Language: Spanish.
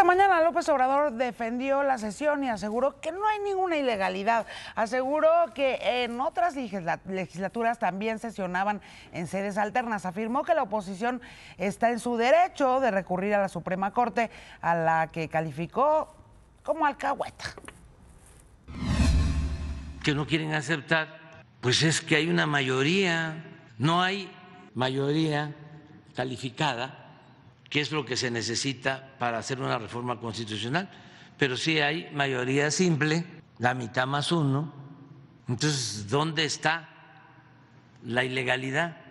Esta mañana López Obrador defendió la sesión y aseguró que no hay ninguna ilegalidad. Aseguró que en otras legislaturas también sesionaban en sedes alternas. Afirmó que la oposición está en su derecho de recurrir a la Suprema Corte, a la que calificó como alcahueta. Que no quieren aceptar, pues es que hay una mayoría, no hay mayoría calificada Qué es lo que se necesita para hacer una reforma constitucional, pero si hay mayoría simple, la mitad más uno. Entonces, ¿dónde está la ilegalidad?